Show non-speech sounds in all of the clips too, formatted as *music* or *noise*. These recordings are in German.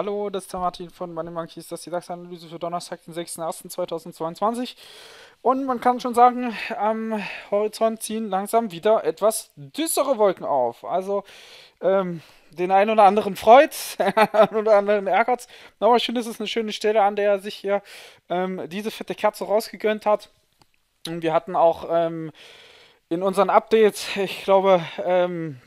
Hallo, das ist der Martin von Money Monkeys, das ist die DAX-Analyse für Donnerstag, den 6.01.2022. Und man kann schon sagen, am Horizont ziehen langsam wieder etwas düstere Wolken auf. Also ähm, den einen oder anderen freut, *laughs* den einen oder anderen ärgert es. Aber schön, finde, es ist eine schöne Stelle, an der er sich hier ähm, diese fette Kerze rausgegönnt hat. Und wir hatten auch ähm, in unseren Updates, ich glaube, ähm,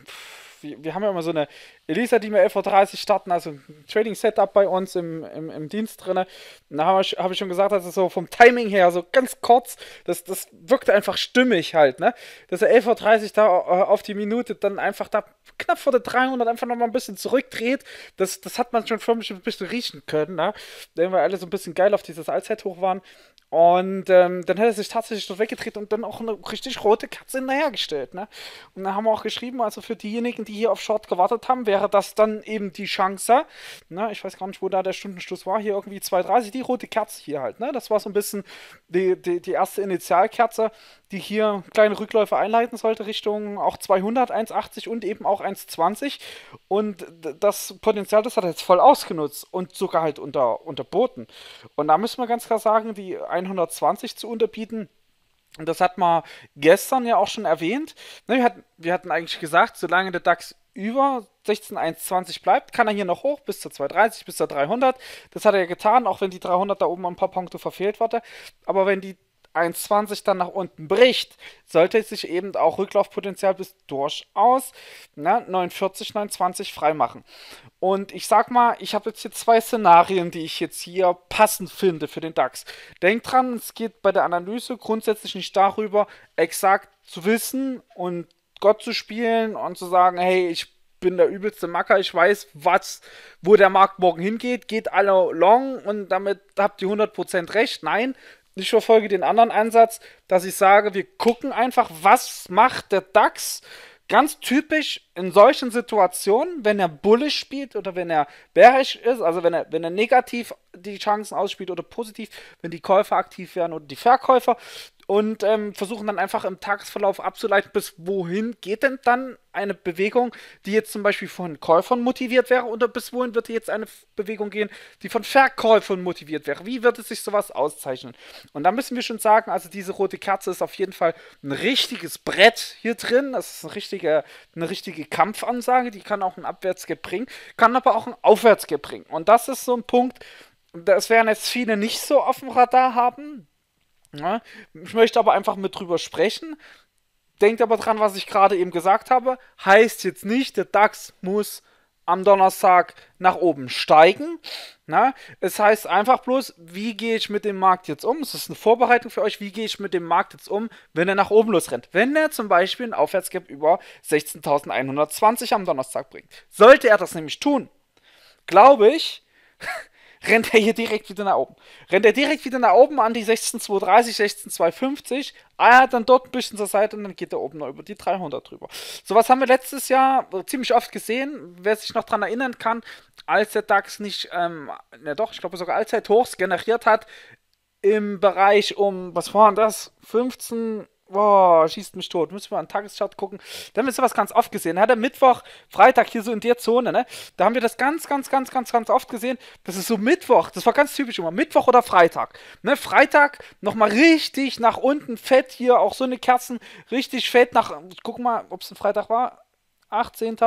wir, wir haben ja immer so eine Elisa, die wir 11.30 Uhr starten, also ein Trading-Setup bei uns im, im, im Dienst drin. Da habe ich, hab ich schon gesagt, dass also es so vom Timing her, so ganz kurz, das, das wirkte einfach stimmig halt, ne? Dass er 11.30 Uhr da äh, auf die Minute dann einfach da knapp vor der 300 einfach nochmal ein bisschen zurückdreht, das, das hat man schon förmlich ein bisschen riechen können, ne? Wenn wir alle so ein bisschen geil auf dieses Allzeithoch waren. Und ähm, dann hat er sich tatsächlich dort weggedreht und dann auch eine richtig rote Katze hinterhergestellt. Ne? Und dann haben wir auch geschrieben, also für diejenigen, die hier auf Short gewartet haben, wäre das dann eben die Chance. Ne? Ich weiß gar nicht, wo da der Stundenschluss war. Hier irgendwie 2,30, die rote Kerze hier halt. Ne? Das war so ein bisschen die, die, die erste Initialkerze, die hier kleine Rückläufe einleiten sollte, Richtung auch 200, 1,80 und eben auch 1,20. Und das Potenzial, das hat er jetzt voll ausgenutzt und sogar halt unter, unterboten. Und da müssen wir ganz klar sagen, die eine 120 zu unterbieten. Und das hat man gestern ja auch schon erwähnt. Ne, wir hatten, wir hatten eigentlich gesagt, solange der DAX über 16,120 bleibt, kann er hier noch hoch bis zur 230, bis zur 300. Das hat er ja getan, auch wenn die 300 da oben ein paar Punkte verfehlt wurde. Aber wenn die 1,20 dann nach unten bricht, sollte sich eben auch Rücklaufpotenzial bis durchaus ne, 49, 29 freimachen. Und ich sag mal, ich habe jetzt hier zwei Szenarien, die ich jetzt hier passend finde für den DAX. Denkt dran, es geht bei der Analyse grundsätzlich nicht darüber, exakt zu wissen und Gott zu spielen und zu sagen, hey, ich bin der übelste Macker, ich weiß, was, wo der Markt morgen hingeht, geht alle long und damit habt ihr 100% recht. Nein, ich verfolge den anderen Ansatz, dass ich sage, wir gucken einfach, was macht der DAX ganz typisch in solchen Situationen, wenn er bullish spielt oder wenn er bärisch ist, also wenn er, wenn er negativ die Chancen ausspielt oder positiv, wenn die Käufer aktiv werden oder die Verkäufer und ähm, versuchen dann einfach im Tagesverlauf abzuleiten, bis wohin geht denn dann eine Bewegung, die jetzt zum Beispiel von Käufern motiviert wäre oder bis wohin wird jetzt eine Bewegung gehen, die von Verkäufern motiviert wäre. Wie wird es sich sowas auszeichnen? Und da müssen wir schon sagen, also diese rote Kerze ist auf jeden Fall ein richtiges Brett hier drin. Das ist eine richtige, eine richtige Kampfansage, die kann auch ein Abwärtsgap bringen, kann aber auch ein Aufwärtsgap bringen. Und das ist so ein Punkt, das werden jetzt viele nicht so auf dem Radar haben. Ne? Ich möchte aber einfach mit drüber sprechen. Denkt aber dran, was ich gerade eben gesagt habe. Heißt jetzt nicht, der DAX muss am Donnerstag nach oben steigen. Ne? Es heißt einfach bloß, wie gehe ich mit dem Markt jetzt um? Es ist eine Vorbereitung für euch, wie gehe ich mit dem Markt jetzt um, wenn er nach oben losrennt. Wenn er zum Beispiel einen Aufwärtsgap über 16.120 am Donnerstag bringt. Sollte er das nämlich tun, glaube ich, *laughs* rennt er hier direkt wieder nach oben. Rennt er direkt wieder nach oben an die 16230, 16250, eiert dann dort ein bisschen zur Seite und dann geht er oben noch über die 300 drüber. Sowas haben wir letztes Jahr äh, ziemlich oft gesehen, wer sich noch daran erinnern kann, als der DAX nicht, ähm, na doch, ich glaube sogar Allzeithochs generiert hat, im Bereich um, was waren das, 15, boah, schießt mich tot. Müssen wir an den Tagesschart gucken. Da haben wir sowas ganz oft gesehen. Hat er Mittwoch, Freitag hier so in der Zone, ne? Da haben wir das ganz, ganz, ganz, ganz, ganz oft gesehen. Das ist so Mittwoch. Das war ganz typisch immer. Mittwoch oder Freitag. Ne? Freitag nochmal richtig nach unten fett hier. Auch so eine Kerzen richtig fett nach. Guck mal, ob es ein Freitag war. 18.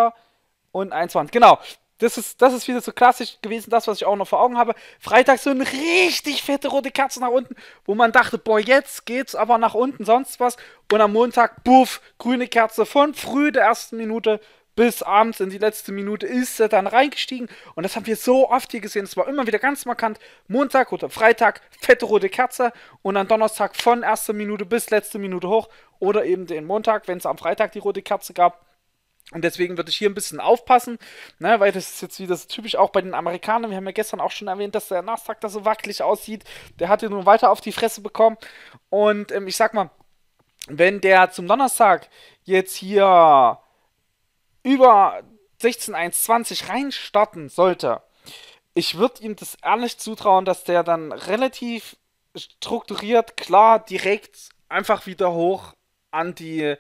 und 21. Genau. Das ist, das ist wieder so klassisch gewesen, das, was ich auch noch vor Augen habe. Freitag so eine richtig fette rote Kerze nach unten, wo man dachte, boah, jetzt geht's aber nach unten, sonst was. Und am Montag, buff, grüne Kerze von früh der ersten Minute bis abends in die letzte Minute ist er dann reingestiegen. Und das haben wir so oft hier gesehen. Es war immer wieder ganz markant. Montag oder Freitag fette rote Kerze und am Donnerstag von erster Minute bis letzte Minute hoch. Oder eben den Montag, wenn es am Freitag die rote Kerze gab. Und deswegen würde ich hier ein bisschen aufpassen, ne, weil das ist jetzt wieder so typisch auch bei den Amerikanern. Wir haben ja gestern auch schon erwähnt, dass der Nasdaq da so wackelig aussieht. Der hat ja nun weiter auf die Fresse bekommen. Und ähm, ich sag mal, wenn der zum Donnerstag jetzt hier über 16.120 reinstarten sollte, ich würde ihm das ehrlich zutrauen, dass der dann relativ strukturiert, klar, direkt einfach wieder hoch an die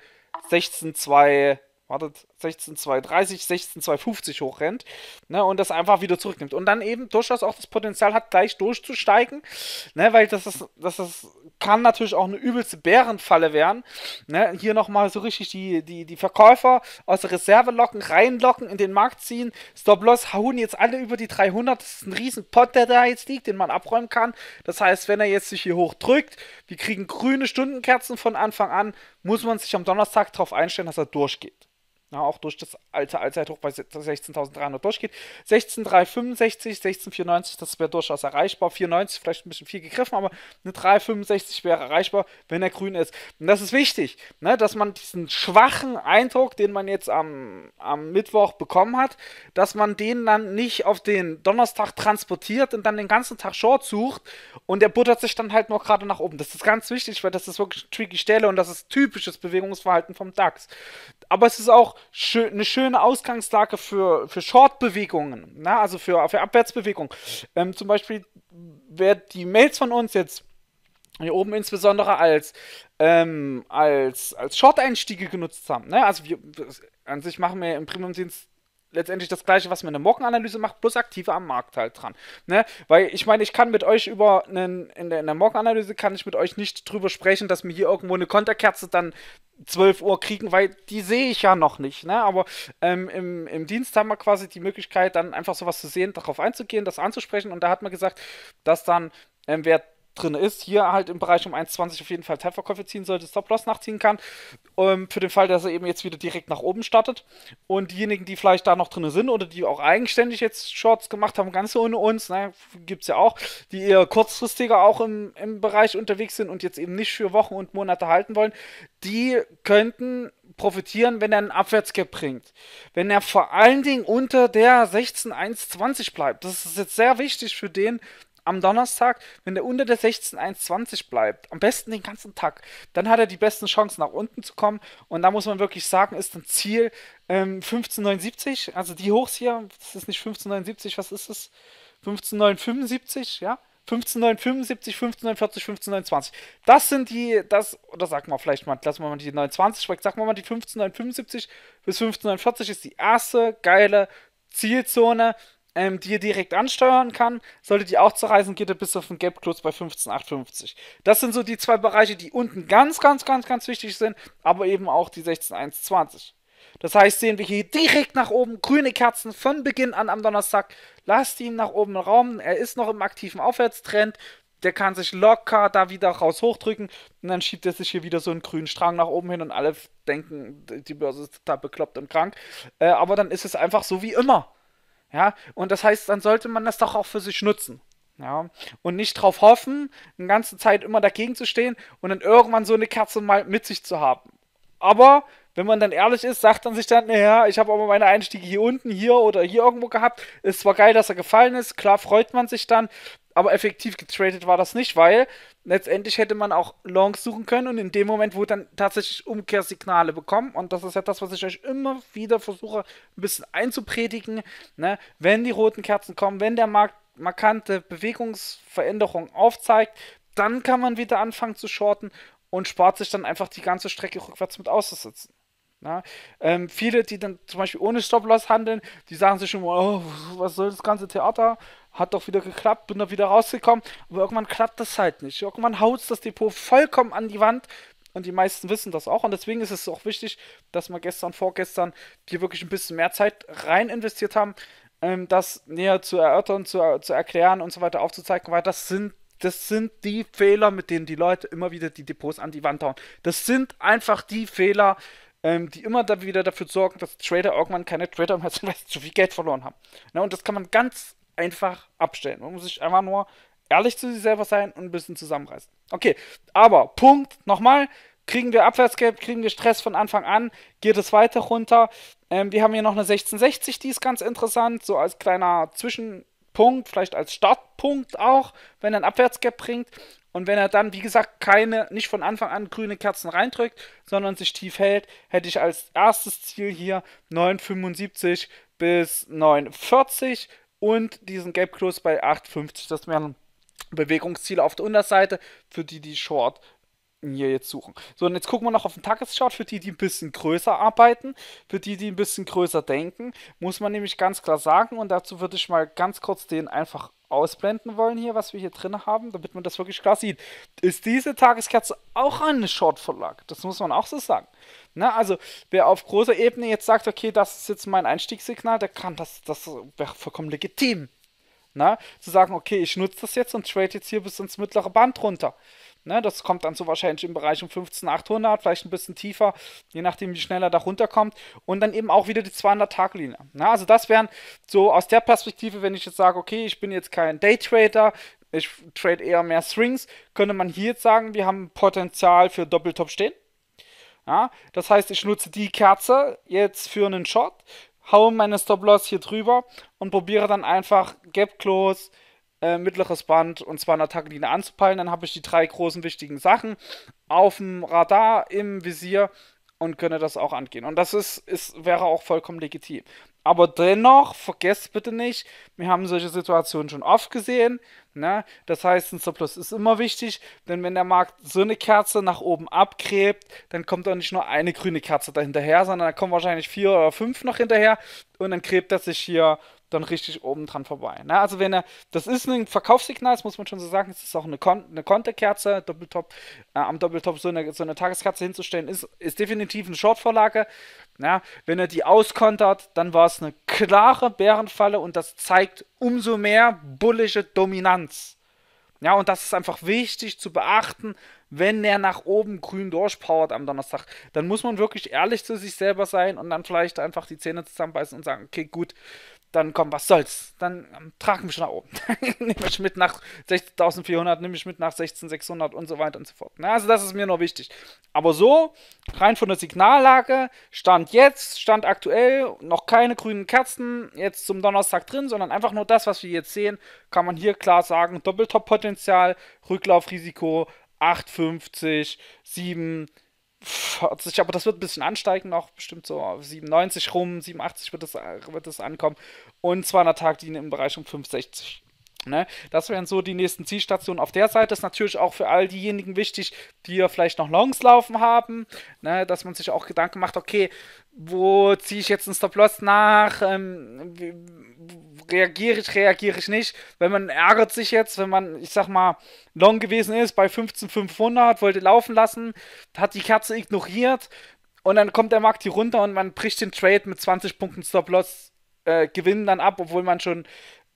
16.2 wartet, 16,230, 16,250 hochrennt ne, und das einfach wieder zurücknimmt. Und dann eben durchaus auch das Potenzial hat, gleich durchzusteigen, ne, weil das, ist, das ist, kann natürlich auch eine übelste Bärenfalle werden. Ne. Hier nochmal so richtig die, die, die Verkäufer aus der Reserve locken, reinlocken, in den Markt ziehen. Stop-Loss hauen jetzt alle über die 300. Das ist ein riesen Pot, der da jetzt liegt, den man abräumen kann. Das heißt, wenn er jetzt sich hier hochdrückt, wir kriegen grüne Stundenkerzen von Anfang an, muss man sich am Donnerstag darauf einstellen, dass er durchgeht ja, auch durch das alte Allzeithoch bei 16.300 durchgeht. 16.365, 16.94, das wäre durchaus erreichbar. 94 vielleicht ein bisschen viel gegriffen, aber eine 365 wäre erreichbar, wenn er grün ist. Und das ist wichtig, ne, dass man diesen schwachen Eindruck, den man jetzt am, am Mittwoch bekommen hat, dass man den dann nicht auf den Donnerstag transportiert und dann den ganzen Tag Short sucht und der buttert sich dann halt nur gerade nach oben. Das ist ganz wichtig, weil das ist wirklich eine tricky Stelle und das ist typisches Bewegungsverhalten vom DAX. Aber es ist auch schön, eine schöne Ausgangslage für, für Short-Bewegungen, na, ne? also für, für Abwärtsbewegungen. Ähm, zum Beispiel, wer die Mails von uns jetzt hier oben insbesondere als, ähm, als, als Short-Einstiege genutzt haben. Ne? Also wir, an sich machen wir im Premium-Dienst letztendlich das gleiche, was man in der Morgenanalyse macht, plus aktive am Markt halt dran. Ne? Weil ich meine, ich kann mit euch über einen, in der, in der Morgenanalyse kann ich mit euch nicht drüber sprechen, dass wir hier irgendwo eine Konterkerze dann 12 Uhr kriegen, weil die sehe ich ja noch nicht. Ne? Aber ähm, im, im Dienst haben wir quasi die Möglichkeit, dann einfach sowas zu sehen, darauf einzugehen, das anzusprechen. Und da hat man gesagt, dass dann ähm, wer drin ist. Hier halt im Bereich um 1,20 auf jeden Fall Teilverkäufe ziehen sollte, Stop-Loss nachziehen kann. Ähm, für den Fall, dass er eben jetzt wieder direkt nach oben startet. Und diejenigen, die vielleicht da noch drin sind oder die auch eigenständig jetzt Shorts gemacht haben, ganz ohne uns, ne, gibt es ja auch, die eher kurzfristiger auch im, im Bereich unterwegs sind und jetzt eben nicht für Wochen und Monate halten wollen, die könnten profitieren, wenn er einen Abwärtsgap bringt. Wenn er vor allen Dingen unter der 16,120 bleibt. Das ist jetzt sehr wichtig für den, am Donnerstag, wenn er unter der 16.1.20 bleibt, am besten den ganzen Tag, dann hat er die besten Chancen nach unten zu kommen. Und da muss man wirklich sagen, ist ein Ziel ähm, 15,79. Also die Hochs hier, das ist nicht 15,79, was ist es? 15,975, ja? 15,975, 15,940, 15,920. Das sind die, das, oder sagen wir vielleicht mal, lassen wir mal die 29 weg, sag mal mal die 15,975 bis 15,940 ist die erste geile Zielzone ähm, die ihr direkt ansteuern kann. Solltet ihr auch zerreißen, geht ihr bis auf den Gap Close bei 15,850. Das sind so die zwei Bereiche, die unten ganz, ganz, ganz, ganz wichtig sind, aber eben auch die 16,120. Das heißt, sehen wir hier direkt nach oben, grüne Kerzen von Beginn an am Donnerstag. Lasst ihn nach oben raumen. Er ist noch im aktiven Aufwärtstrend. Der kann sich locker da wieder raus hochdrücken und dann schiebt er sich hier wieder so einen grünen Strang nach oben hin und alle denken, die Börse ist total bekloppt und krank. Äh, aber dann ist es einfach so wie immer. Ja, und das heißt, dann sollte man das doch auch für sich nutzen. Ja, und nicht drauf hoffen, eine ganze Zeit immer dagegen zu stehen und dann irgendwann so eine Kerze mal mit sich zu haben. Aber wenn man dann ehrlich ist, sagt man sich dann, naja, ich habe aber meine Einstiege hier unten, hier oder hier irgendwo gehabt. Ist zwar geil, dass er gefallen ist. Klar freut man sich dann aber effektiv getradet war das nicht, weil letztendlich hätte man auch Longs suchen können und in dem Moment wurde dann tatsächlich Umkehrsignale bekommen und das ist ja das, was ich euch immer wieder versuche ein bisschen einzupredigen, ne? wenn die roten Kerzen kommen, wenn der Markt markante Bewegungsveränderungen aufzeigt, dann kann man wieder anfangen zu shorten und spart sich dann einfach die ganze Strecke rückwärts mit auszusitzen. Ja? Ähm, viele, die dann zum Beispiel ohne Stop-Loss handeln, die sagen sich schon mal, oh, was soll das ganze Theater? Hat doch wieder geklappt, bin da wieder rausgekommen. Aber irgendwann klappt das halt nicht. Irgendwann haut das Depot vollkommen an die Wand. Und die meisten wissen das auch. Und deswegen ist es auch wichtig, dass wir gestern, vorgestern hier wirklich ein bisschen mehr Zeit rein investiert haben, ähm, das näher zu erörtern, zu, zu erklären und so weiter aufzuzeigen, weil das sind das sind die Fehler, mit denen die Leute immer wieder die Depots an die Wand hauen. Das sind einfach die Fehler, die ähm, die immer da wieder dafür sorgen, dass Trader irgendwann keine Trader mehr sind, *laughs* weil sie zu viel Geld verloren haben. Na, und das kann man ganz einfach abstellen. Man muss sich einfach nur ehrlich zu sich selber sein und ein bisschen zusammenreißen. Okay, aber Punkt nochmal. Kriegen wir Abwärtsgeld, kriegen wir Stress von Anfang an, geht es weiter runter. Ähm, wir haben hier noch eine 1660, die ist ganz interessant, so als kleiner Zwischenpunkt, vielleicht als Startpunkt auch, wenn er ein Abwärtsgap bringt. Und wenn er dann, wie gesagt, keine, nicht von Anfang an grüne Kerzen reindrückt, sondern sich tief hält, hätte ich als erstes Ziel hier 9,75 bis 9,40 und diesen Gap Close bei 8,50. Das wären Bewegungsziele auf der Unterseite, für die die Short hier jetzt suchen. So, und jetzt gucken wir noch auf den Tageschart für die, die ein bisschen größer arbeiten, für die, die ein bisschen größer denken, muss man nämlich ganz klar sagen, und dazu würde ich mal ganz kurz den einfach ausblenden wollen hier, was wir hier drin haben, damit man das wirklich klar sieht, ist diese Tageskerze auch eine Short-Verlag. Das muss man auch so sagen. Na, also, wer auf großer Ebene jetzt sagt, okay, das ist jetzt mein Einstiegssignal, der kann das, das wäre vollkommen legitim. Na, zu sagen, okay, ich nutze das jetzt und trade jetzt hier bis ins mittlere Band runter. Ne, das kommt dann so wahrscheinlich im Bereich um 15.800, vielleicht ein bisschen tiefer, je nachdem, wie schneller da runterkommt. Und dann eben auch wieder die 200-Tag-Linie. Ne, also das wären so aus der Perspektive, wenn ich jetzt sage, okay, ich bin jetzt kein Daytrader, ich trade eher mehr Strings, könnte man hier jetzt sagen, wir haben Potenzial für Doppeltop stehen. Ja, das heißt, ich nutze die Kerze jetzt für einen Shot, haue meine Stop-Loss hier drüber und probiere dann einfach Gap-Close, äh, mittleres Band und zwar eine Attackenlinie anzupeilen. Dann habe ich die drei großen wichtigen Sachen auf dem Radar, im Visier und könne das auch angehen. Und das ist, ist, wäre auch vollkommen legitim. Aber dennoch, vergesst bitte nicht, wir haben solche Situationen schon oft gesehen. Ne? Das heißt, ein Surplus ist immer wichtig, denn wenn der Markt so eine Kerze nach oben abgräbt, dann kommt auch nicht nur eine grüne Kerze dahinterher, sondern da kommen wahrscheinlich vier oder fünf noch hinterher und dann gräbt er sich hier dann richtig oben dran vorbei. Ne? Also wenn er, das ist ein Verkaufssignal, das muss man schon so sagen, es ist auch eine, Kon eine Konterkerze, Doppeltop, äh, am Doppeltop so eine, so eine Tageskerze hinzustellen, ist, ist definitiv eine Shortvorlage. Ne? Wenn er die auskontert, dann war es eine klare Bärenfalle und das zeigt umso mehr bullische Dominanz. Ja, und das ist einfach wichtig zu beachten, wenn er nach oben grün durchpowert am Donnerstag. Dann muss man wirklich ehrlich zu sich selber sein und dann vielleicht einfach die Zähne zusammenbeißen und sagen, okay, gut, dann komm, was soll's, dann ähm, trag mich nach oben. *laughs* nimm mich mit nach 16.400, nimm mich mit nach 16.600 und so weiter und so fort. Na, also das ist mir nur wichtig. Aber so, rein von der Signallage, Stand jetzt, Stand aktuell, noch keine grünen Kerzen jetzt zum Donnerstag drin, sondern einfach nur das, was wir jetzt sehen, kann man hier klar sagen, Doppeltop-Potenzial, Rücklaufrisiko 8,50, 7, 40, aber das wird ein bisschen ansteigen noch, bestimmt so auf 97 rum, 87 wird es wird das ankommen und 200 Tagdiene im Bereich um 65 Ne? Das wären so die nächsten Zielstationen. Auf der Seite ist natürlich auch für all diejenigen wichtig, die ja vielleicht noch Longs laufen haben, ne? dass man sich auch Gedanken macht, okay, wo ziehe ich jetzt einen Stop-Loss nach? Ähm, reagiere ich, reagiere ich nicht? Wenn man ärgert sich jetzt, wenn man, ich sag mal, Long gewesen ist bei 15.500, wollte laufen lassen, hat die Kerze ignoriert und dann kommt der Markt hier runter und man bricht den Trade mit 20 Punkten Stop-Loss äh, gewinnen dann ab, obwohl man schon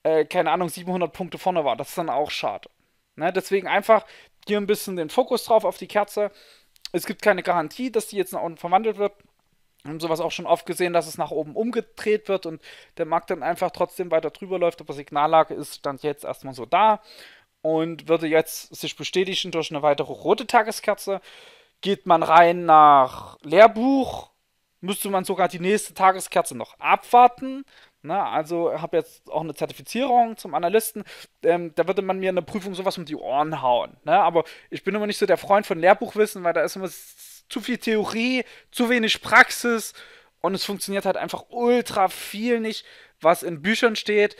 äh, keine Ahnung, 700 Punkte vorne war. Das ist dann auch schade. Ne? Deswegen einfach hier ein bisschen den Fokus drauf auf die Kerze. Es gibt keine Garantie, dass die jetzt nach unten verwandelt wird. Wir haben sowas auch schon oft gesehen, dass es nach oben umgedreht wird und der Markt dann einfach trotzdem weiter drüber läuft. Aber Signallage ist dann jetzt erstmal so da und würde jetzt sich bestätigen durch eine weitere rote Tageskerze. Geht man rein nach Lehrbuch, müsste man sogar die nächste Tageskerze noch abwarten, na, ne, also habe jetzt auch eine Zertifizierung zum Analysten. Ähm, da würde man mir in der Prüfung sowas um die Ohren hauen. Ne? Aber ich bin immer nicht so der Freund von Lehrbuchwissen, weil da ist immer zu viel Theorie, zu wenig Praxis und es funktioniert halt einfach ultra viel nicht, was in Büchern steht,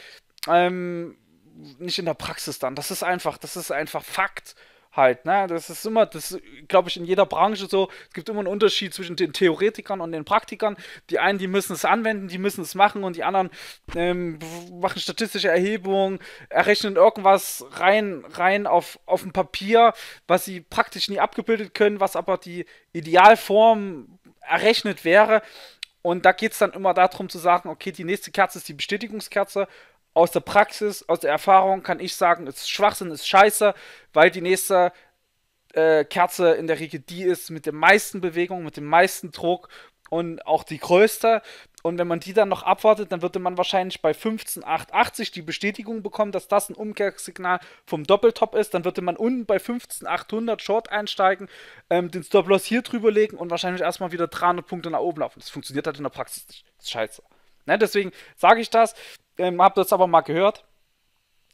ähm, nicht in der Praxis dann. Das ist einfach, das ist einfach Fakt halt. Ne? Das ist immer, das glaube ich, in jeder Branche so. Es gibt immer einen Unterschied zwischen den Theoretikern und den Praktikern. Die einen, die müssen es anwenden, die müssen es machen und die anderen ähm, machen statistische Erhebungen, errechnen irgendwas rein, rein auf, auf ein Papier, was sie praktisch nie abgebildet können, was aber die Idealform errechnet wäre. Und da geht es dann immer darum zu sagen, okay, die nächste Kerze ist die Bestätigungskerze aus der Praxis, aus der Erfahrung kann ich sagen, es ist Schwachsinn, ist scheiße, weil die nächste äh, Kerze in der Regel die ist mit den meisten Bewegungen, mit dem meisten Druck und auch die größte. Und wenn man die dann noch abwartet, dann würde man wahrscheinlich bei 15,880 die Bestätigung bekommen, dass das ein Umkehrsignal vom Doppeltop ist. Dann würde man unten bei 15,800 Short einsteigen, ähm, den Stop-Loss hier drüber legen und wahrscheinlich erstmal wieder 300 Punkte nach oben laufen. Das funktioniert halt in der Praxis nicht. Das ist scheiße. Ne? Deswegen sage ich das ähm, habe das aber mal gehört.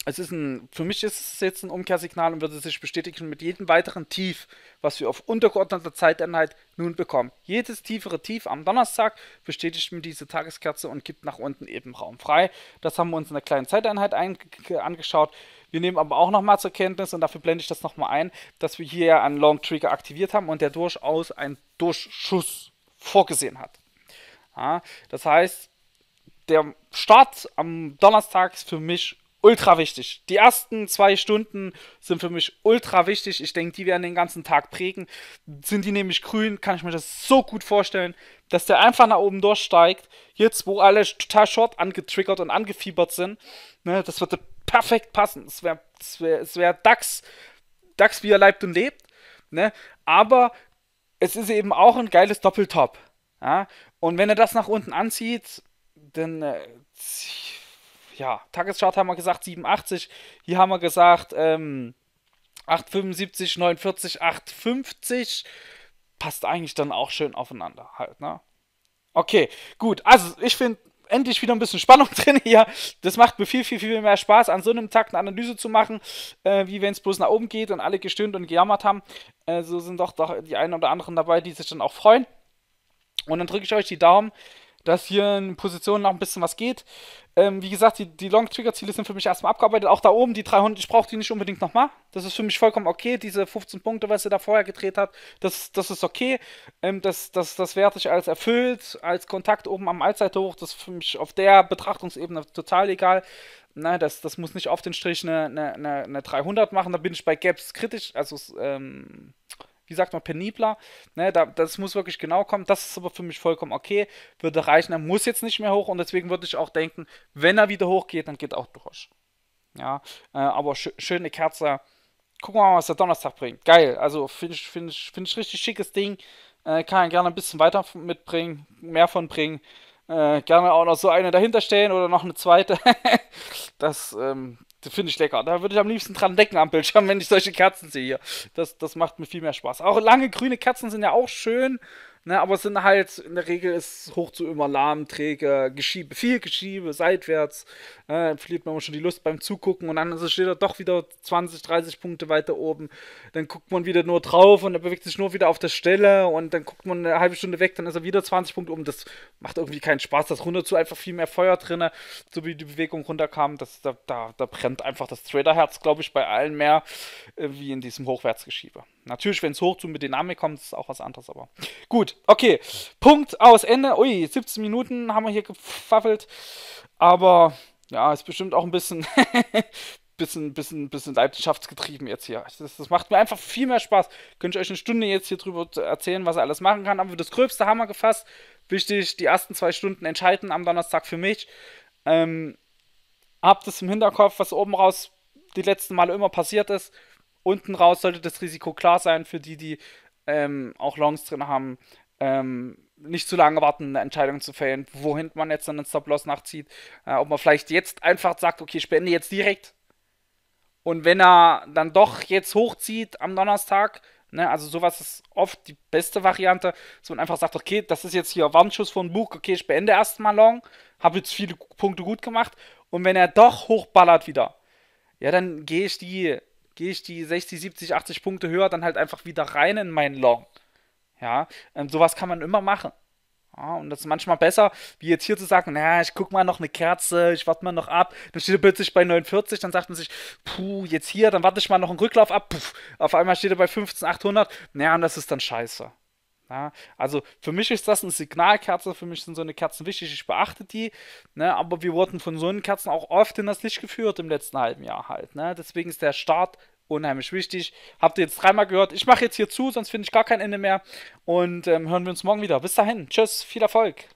Es ist ein, für mich ist es jetzt ein Umkehrsignal und würde sich bestätigen mit jedem weiteren Tief, was wir auf untergeordneter Zeiteinheit nun bekommen. Jedes tiefere Tief am Donnerstag bestätigt mir diese Tageskerze und gibt nach unten eben Raum frei. Das haben wir uns in der kleinen Zeiteinheit angeschaut. Wir nehmen aber auch nochmal zur Kenntnis, und dafür blende ich das nochmal ein, dass wir hier einen Long Trigger aktiviert haben und der durchaus einen Durchschuss vorgesehen hat. Ja, das heißt, der Start am Donnerstag ist für mich ultra wichtig. Die ersten zwei Stunden sind für mich ultra wichtig. Ich denke, die werden den ganzen Tag prägen. Sind die nämlich grün, kann ich mir das so gut vorstellen, dass der einfach nach oben durchsteigt. Jetzt, wo alle total short angetriggert und angefiebert sind, ne, das würde perfekt passen. Es wäre es wär, es wär DAX, DAX, wie er lebt und lebt. Ne? Aber es ist eben auch ein geiles Doppeltop. Ja? Und wenn er das nach unten anzieht, dann, äh, ja, Tageschart haben wir gesagt 87, hier haben wir gesagt ähm, 875, 49, 850. Passt eigentlich dann auch schön aufeinander halt, ne? Okay, gut. Also, ich finde endlich wieder ein bisschen Spannung *laughs* drin hier. Das macht mir viel, viel, viel mehr Spaß, an so einem Tag eine Analyse zu machen, äh, wie wenn es bloß nach oben geht und alle gestöhnt und gejammert haben. Äh, so sind doch, doch die einen oder anderen dabei, die sich dann auch freuen. Und dann drücke ich euch die Daumen, dass hier in Positionen noch ein bisschen was geht. Ähm, wie gesagt, die, die Long-Trigger-Ziele sind für mich erstmal abgearbeitet. Auch da oben, die 300, ich brauche die nicht unbedingt nochmal. Das ist für mich vollkommen okay. Diese 15 Punkte, was sie da vorher gedreht hat, das, das ist okay. Ähm, das, das, das werte ich als erfüllt, als Kontakt oben am Allzeithoch. Das ist für mich auf der Betrachtungsebene total egal. Nein, das, das muss nicht auf den Strich eine, eine, eine, 300 machen. Da bin ich bei Gaps kritisch. Also, ähm, wie sagt man, penibler. Ne, da, das muss wirklich genau kommen. Das ist aber für mich vollkommen okay. Würde reichen. Er muss jetzt nicht mehr hoch und deswegen würde ich auch denken, wenn er wieder hochgeht, dann geht auch durch. Ja, äh, aber sch schöne Kerze. Gucken wir mal, was der Donnerstag bringt. Geil. Also finde ich, find ich, find ich richtig schickes Ding. Äh, kann gerne ein bisschen weiter mitbringen, mehr von bringen. Äh, gerne auch noch so eine dahinter stehen oder noch eine zweite. *laughs* das ähm, finde ich lecker. Da würde ich am liebsten dran decken am Bildschirm, wenn ich solche Kerzen sehe. Das, das macht mir viel mehr Spaß. Auch lange grüne Kerzen sind ja auch schön. Ne, aber es sind halt, in der Regel ist hoch zu immer lahm, träge, Geschiebe, viel Geschiebe, seitwärts. Ne, verliert man schon die Lust beim Zugucken und dann also steht er doch wieder 20, 30 Punkte weiter oben. Dann guckt man wieder nur drauf und er bewegt sich nur wieder auf der Stelle und dann guckt man eine halbe Stunde weg, dann ist er wieder 20 Punkte oben. Das macht irgendwie keinen Spaß. Das runter zu einfach viel mehr Feuer drin, so wie die Bewegung runterkam. Das, da, da, da brennt einfach das Traderherz, glaube ich, bei allen mehr, äh, wie in diesem Hochwärtsgeschiebe. Natürlich, wenn es hochzoomt mit Dynamik kommt, ist auch was anderes, aber gut, okay. Punkt aus Ende. Ui, 17 Minuten haben wir hier gepfaffelt. Aber ja, ist bestimmt auch ein bisschen, *laughs* bisschen, bisschen, bisschen leidenschaftsgetrieben jetzt hier. Das, das, macht mir einfach viel mehr Spaß. Könnte ich euch eine Stunde jetzt hier drüber erzählen, was er alles machen kann. Aber das Gröbste haben wir gefasst. Wichtig, die ersten zwei Stunden entscheiden am Donnerstag für mich. Ähm, habt es im Hinterkopf, was oben raus die letzten Male immer passiert ist. Unten raus sollte das Risiko klar sein für die, die ähm, auch Longs drin haben. Ähm, nicht zu lange warten, eine Entscheidung zu fällen, wohin man jetzt dann einen Stop-Loss nachzieht. Äh, ob man vielleicht jetzt einfach sagt, okay, ich beende jetzt direkt. Und wenn er dann doch jetzt hochzieht am Donnerstag, ne, also sowas ist oft die beste Variante, dass man einfach sagt, okay, das ist jetzt hier Warnschuss von Buch, okay, ich beende erstmal Long, habe jetzt viele Punkte gut gemacht. Und wenn er doch hochballert wieder, ja, dann gehe ich die gehe ich die 60, 70, 80 Punkte höher dann halt einfach wieder rein in meinen Long. Ja, ähm, sowas kann man immer machen. Ja, und das ist manchmal besser, wie jetzt hier zu sagen, na, ich guck mal noch eine Kerze, ich warte mal noch ab, dann steht er plötzlich bei 49, dann sagt man sich, puh, jetzt hier, dann warte ich mal noch einen Rücklauf ab, puh, auf einmal steht er bei 15, 800, naja, und das ist dann scheiße. Ja, also für mich ist das eine Signalkerze, für mich sind so eine Kerzen wichtig, ich beachte die, ne, aber wir wurden von so einen Kerzen auch oft in das Licht geführt im letzten halben Jahr halt. Ne? Deswegen ist der Start unheimlich wichtig. Habt ihr jetzt dreimal gehört, ich mache jetzt hier zu, sonst finde ich gar kein Ende mehr und ähm, hören wir uns morgen wieder. Bis dahin, tschüss, viel Erfolg.